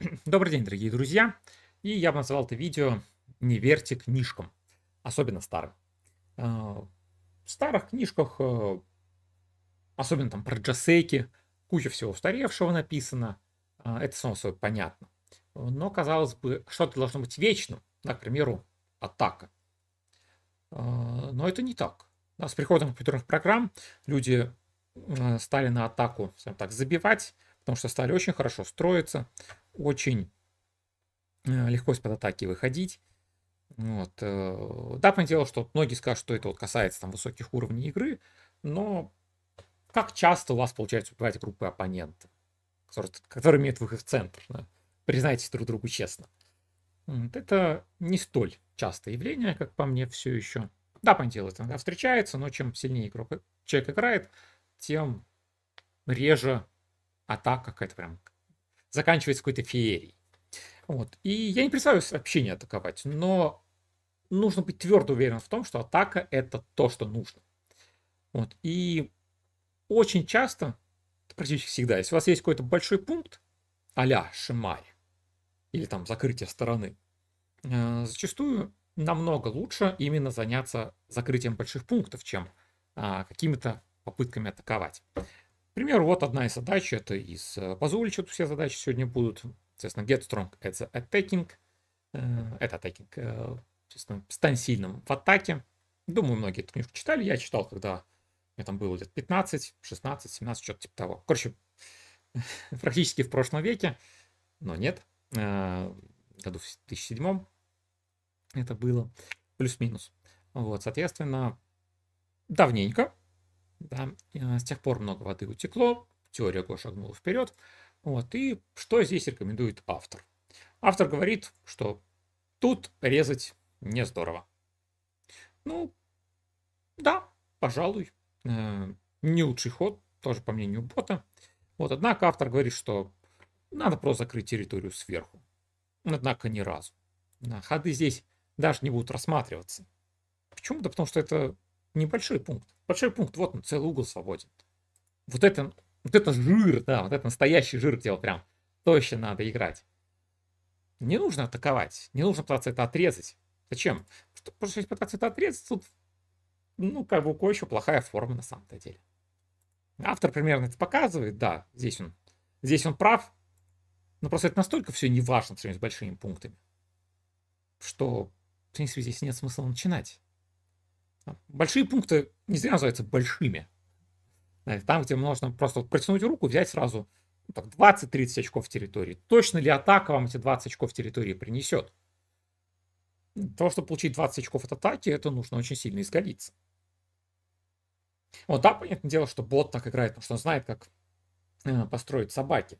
Добрый день, дорогие друзья. И я бы назвал это видео «Не верьте книжкам», особенно старым. А, в старых книжках, э, особенно там про Джасейки, куча всего устаревшего написано. А, это само собой понятно. Но, казалось бы, что-то должно быть вечным. Да, к примеру, атака. А, но это не так. Да, с приходом компьютерных программ люди э, стали на атаку, так, забивать, потому что стали очень хорошо строиться, очень э, легко из-под атаки выходить. Вот. Э, да, понятное дело, что многие скажут, что это вот касается там высоких уровней игры, но как часто у вас получается убивать группы оппонента, которые, которые имеют выход в центр? Да? Признайтесь друг другу честно. Вот. Это не столь частое явление, как по мне, все еще. Да, понятное дело, это иногда встречается, но чем сильнее игрок, э, человек играет, тем реже атака какая-то прям заканчивается какой-то феерией. Вот. И я не представляю вообще не атаковать, но нужно быть твердо уверен в том, что атака это то, что нужно. Вот. И очень часто, практически всегда, если у вас есть какой-то большой пункт, а-ля Шимай, или там закрытие стороны, э, зачастую намного лучше именно заняться закрытием больших пунктов, чем э, какими-то попытками атаковать. К примеру, вот одна из задач, это из э, Пазулича, тут все задачи сегодня будут. Соответственно, get strong, это attacking, э, это attacking, э, соответственно, стань сильным в атаке. Думаю, многие эту книжку читали, я читал, когда мне там было лет 15, 16, 17, что-то типа того. Короче, практически в прошлом веке, но нет, году в 2007 это было плюс-минус. Вот, соответственно, давненько, да? А, с тех пор много воды утекло, теория Го шагнула вперед. Вот, и что здесь рекомендует автор? Автор говорит, что тут резать не здорово. Ну, да, пожалуй, э, не лучший ход, тоже по мнению бота. Вот, однако автор говорит, что надо просто закрыть территорию сверху. Однако ни разу. Э, ходы здесь даже не будут рассматриваться. Почему? Да потому что это небольшой пункт. Большой пункт, вот он, целый угол свободен. Вот это, вот это жир, да, вот это настоящий жир, где вот прям точно надо играть. Не нужно атаковать, не нужно пытаться это отрезать. Зачем? Потому что если пытаться это отрезать, тут, ну, как бы у кое еще плохая форма на самом-то деле. Автор примерно это показывает, да, здесь он, здесь он прав, но просто это настолько все неважно по с большими пунктами, что, в принципе, здесь нет смысла начинать. Большие пункты не зря называются большими. Там, где можно просто протянуть руку, взять сразу 20-30 ну, очков территории. Точно ли атака вам эти 20 очков территории принесет? Для того, чтобы получить 20 очков от атаки, это нужно очень сильно изголиться. Вот, да, понятное дело, что бот так играет, потому что он знает, как э, построить собаки.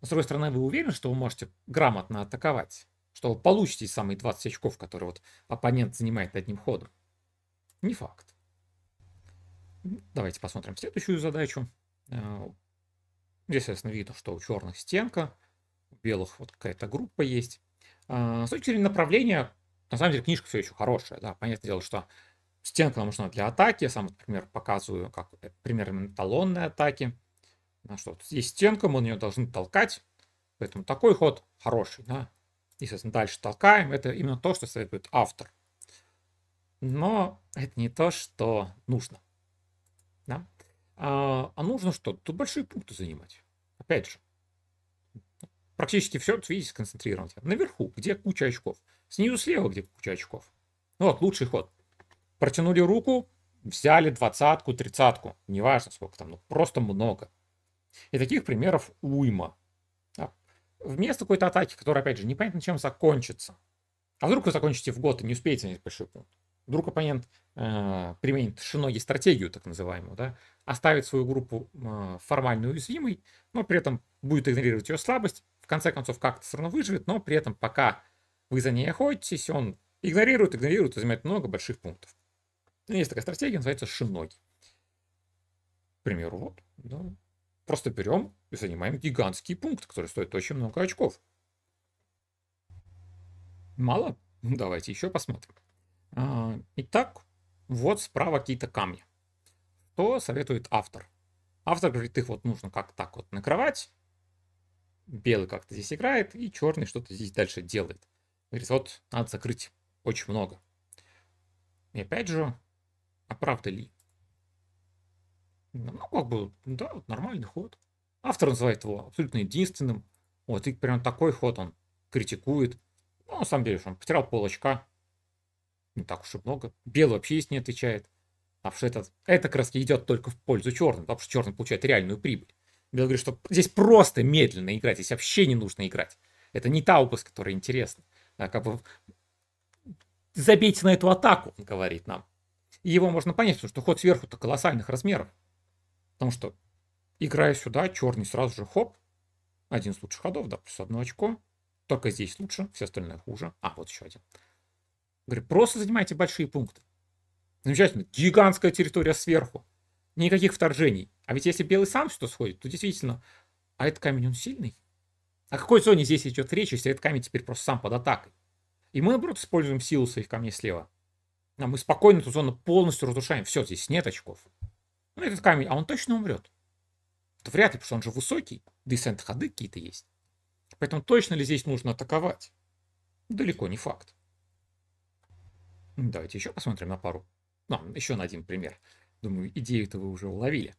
Но, с другой стороны, вы уверены, что вы можете грамотно атаковать, что вы получите самые 20 очков, которые вот оппонент занимает одним ходом. Не факт. Давайте посмотрим следующую задачу. Здесь э, ясно видно, что у черных стенка, у белых вот какая-то группа есть. А, С точки зрения направления, на самом деле книжка все еще хорошая. Да, понятное дело, что стенка нам нужна для атаки. Я сам, например, показываю как э, пример именно талонной атаки. На что есть стенка, мы на нее должны толкать. Поэтому такой ход хороший. Да? И, соответственно, дальше толкаем. Это именно то, что советует автор но это не то, что нужно. Да? А, а нужно что? Тут большие пункты занимать. Опять же, практически все, видите, сконцентрировано. Наверху, где куча очков. Снизу слева, где куча очков. Ну вот, лучший ход. Протянули руку, взяли двадцатку, тридцатку. Неважно, сколько там, ну просто много. И таких примеров уйма. Да. Вместо какой-то атаки, которая, опять же, непонятно чем закончится. А вдруг вы закончите в год и не успеете занять большой пункт. Вдруг оппонент э, применит шиноги стратегию, так называемую, да, оставит свою группу э, формально уязвимой, но при этом будет игнорировать ее слабость, в конце концов как-то все равно выживет, но при этом пока вы за ней охотитесь, он игнорирует, игнорирует и занимает много больших пунктов. Ну, есть такая стратегия, называется шиноги. К примеру, вот, да. Просто берем и занимаем гигантский пункт, который стоит очень много очков. Мало? Ну, давайте еще посмотрим. А, итак, вот справа какие-то камни. Что советует автор? Автор говорит, их вот нужно как так вот накрывать. Белый как-то здесь играет, и черный что-то здесь дальше делает. Говорит, вот надо закрыть очень много. И опять же, а правда ли? Ну, как бы, да, вот нормальный ход. Автор называет его абсолютно единственным. Вот, и прям такой ход он критикует. Ну, на самом деле, он потерял пол очка не так уж и много. Белый вообще здесь не отвечает. А что это, это как идет только в пользу черного, потому что черный получает реальную прибыль. Белый говорит, что здесь просто медленно играть, здесь вообще не нужно играть. Это не та область, которая интересна. А как бы забейте на эту атаку, он говорит нам. И его можно понять, потому что ход сверху-то колоссальных размеров. Потому что, играя сюда, черный сразу же хоп, один из лучших ходов, да, плюс одно очко. Только здесь лучше, все остальное хуже. А, вот еще один. Говорю, просто занимайте большие пункты. Замечательно. Гигантская территория сверху. Никаких вторжений. А ведь если белый сам что сходит, то действительно, а этот камень, он сильный. О какой зоне здесь идет речь, если этот камень теперь просто сам под атакой? И мы, наоборот, используем силу своих камней слева. А мы спокойно эту зону полностью разрушаем. Все, здесь нет очков. Ну, этот камень, а он точно умрет. Это вряд ли, потому что он же высокий, да и сент-ходы какие-то есть. Поэтому точно ли здесь нужно атаковать? Далеко не факт. Давайте еще посмотрим на пару, ну а, еще на один пример. Думаю, идею-то вы уже уловили.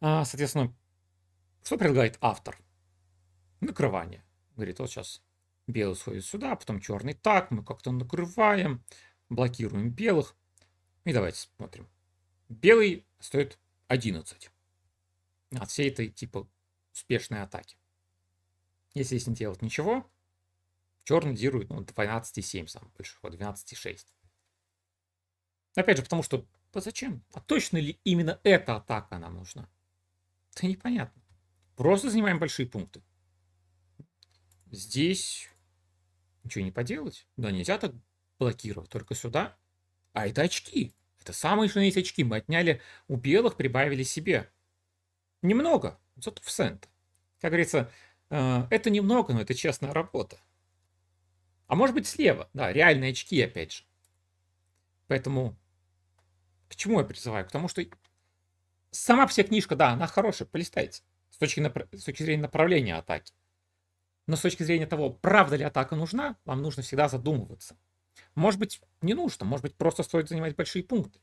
А, соответственно, что предлагает автор? Накрывание. Говорит, вот сейчас белый сходит сюда, потом черный так, мы как-то накрываем, блокируем белых. И давайте смотрим. Белый стоит 11 от всей этой типа успешной атаки. Если здесь не делать ничего, Черный дирует ну, 12,7 самый большой, по 12,6. Опять же, потому что, да зачем? А точно ли именно эта атака нам нужна? Да непонятно. Просто занимаем большие пункты. Здесь ничего не поделать. Да нельзя так блокировать. Только сюда. А это очки. Это самые, что есть очки. Мы отняли у белых, прибавили себе. Немного, зато в цент. Как говорится, э, это немного, но это честная работа. А может быть слева, да, реальные очки опять же. Поэтому к чему я призываю? К тому, что сама вся книжка, да, она хорошая, полистайте. С точки, с точки зрения направления атаки. Но с точки зрения того, правда ли атака нужна, вам нужно всегда задумываться. Может быть, не нужно, может быть, просто стоит занимать большие пункты.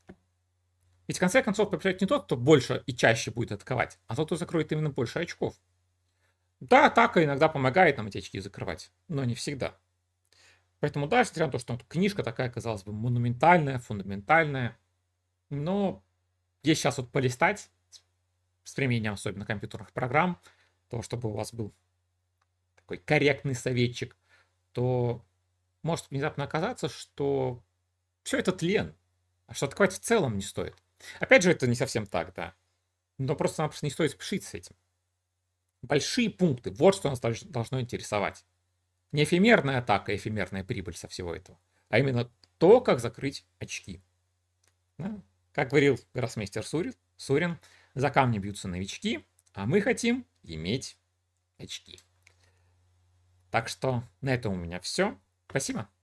Ведь в конце концов побеждает не тот, кто больше и чаще будет атаковать, а тот, кто закроет именно больше очков. Да, атака иногда помогает нам эти очки закрывать, но не всегда. Поэтому, даже, несмотря на то, что книжка такая, казалось бы, монументальная, фундаментальная, но если сейчас вот полистать, с применением особенно компьютерных программ, то, чтобы у вас был такой корректный советчик, то может внезапно оказаться, что все это тлен, а что атаковать в целом не стоит. Опять же, это не совсем так, да. Но просто-напросто не стоит спешить с этим. Большие пункты, вот что нас должно интересовать. Не эфемерная атака, а эфемерная прибыль со всего этого, а именно то, как закрыть очки. Да? Как говорил гроссмейстер Сурин, Сурин, за камни бьются новички, а мы хотим иметь очки. Так что на этом у меня все. Спасибо.